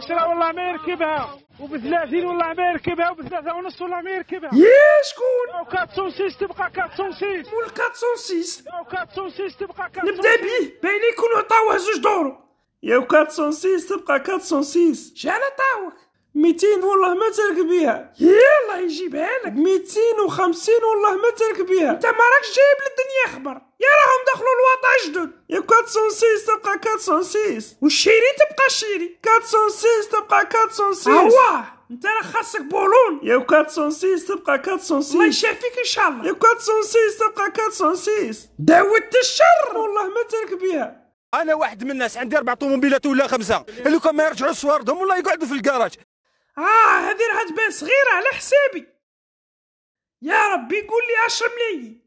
بعشرة والله ما يركبها وبثلاثين والله ما يركبها وبثلاثة ونص والله ما يركبها يا شكون و 406 تبقى 406 وال 406 و 406 تبقى 406 نبدا بيه باين يكون عطاوه زوج دورو يا 406 تبقى 406 شحال عطاوك 200 والله ما ترك بيها يلا يجيبها لك 250 والله ما ترك بيها انت ما راكش جايب للدنيا خبر يا راهم دخلوا الوطا جدد يا 406 تبقى 406 والشيري تبقى شيري 406 تبقى 406 اواه انت راه خاصك بولون يا 406 تبقى 406 الله يشافيك ان شاء الله يا 406 تبقى 406 داوت الشر والله ما ترك بها انا واحد من الناس عندي اربع طوموبيلات ولا خمسه لو كان ما يرجعوا صواردهم والله يقعدوا في الكراج اه هذه راها تبان صغيره على حسابي يا ربي قول لي 10 ملايين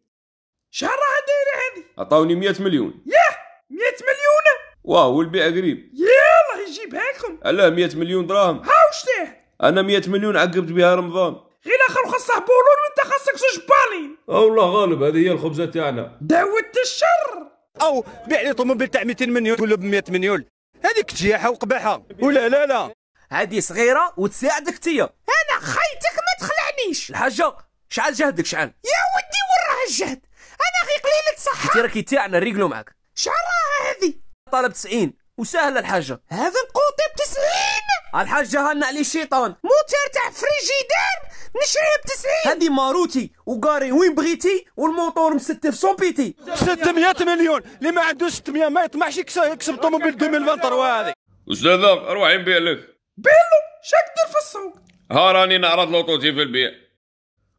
شحال راها دايره هذه عطاوني 100 مليون ياه 100 مليون واه والبيع قريب يلا يجيبها لكم علاه 100 مليون دراهم ها واش انا 100 مليون عقبت بها رمضان غير اخر خصه بولون وانت خاصك زوج بالين اه والله غالب هذه هي الخبزه تاعنا داوت الشر او بيع لي طوموبيل تاع 200 مليون ولا ب 100 مليون هذيك تجيحه وقباحه ولا لا لا هذه صغيره وتساعدك تيا انا خيتك ما تخلعنيش الحاجه شعل جهدك شعل يا ودي وراه الجهد انا غير قليله صحه انت راكي تاعنا نريقلو معاك شعل راها هذه طلب 90 وسهله الحاجه هذا القوطي ب 90 الحاجه هنا عليه الشيطان موتور تاع فريجيدير نشريه ب 90 هذه ماروتي وكاري وين بغيتي والموتور مستف سون بيتي 600 مليون اللي ما عندوش 600 ما يطمحش يكسب طوموبيل 2023 هذه استاذ روحي نبيع لك بيلو دير في السوق ها راني نعرض لوطوتي في البيع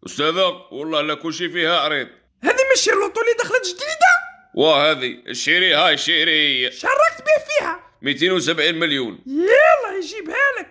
استاذة والله لا كلشي فيها عريض هذه ماشي اللوطو اللي دخلت جديدة وهذه شيري هاي شيري شاركت به فيها 270 مليون يلا يجيبها لك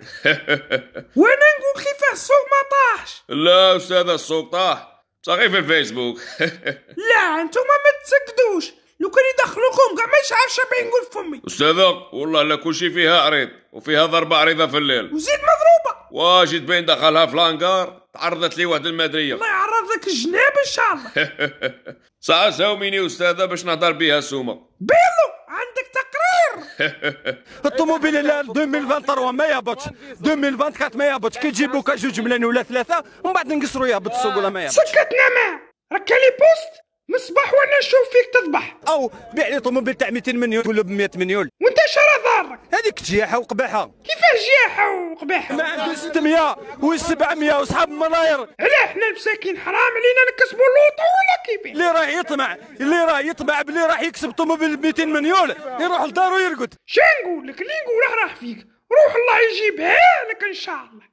وانا نقول كيفاه السوق ما طاحش لا استاذة السوق طاح صحيح في الفيسبوك لا انتم ما تسكدوش لو كان يدخلوكم كاع ما يشعرش باين نقول فمي استاذه والله لا كلشي فيها عريض وفيها ضربه عريضه في الليل وزيد مضروبه واجد باين دخلها في لانكار تعرضت لي واحد المدريه الله يعرض لك الجناب ان شاء الله ساعه ساوميني استاذه باش نهضر بها سومه بيلو عندك تقرير الطوموبيل الى 2023 ما يهبطش 2024 ما يهبطش كي تجيب لوكا جوج ملايين ولا ثلاثه ومن بعد نقصروا يهبط السوق ولا ما يهبطش سكتنا ما راك لي بوست من الصباح وانا نشوف فيك تذبح او بيع لي طوموبيل تاع 200 مليون ولا ب 100 مليون وانت شرا ضارك هذيك جياحه وقباحه كيفاش جياحه وقباحه ما عندي 600 و700 وصحاب الملاير علاه حنا المساكين حرام علينا نكسبوا اللوطو ولا كيفاش اللي راه يطمع اللي راه يطمع بلي راح يكسب طوموبيل ب 200 مليون يروح لدارو يرقد شنو نقول لك اللي نقوله راح فيك روح الله يجيبها لك ان شاء الله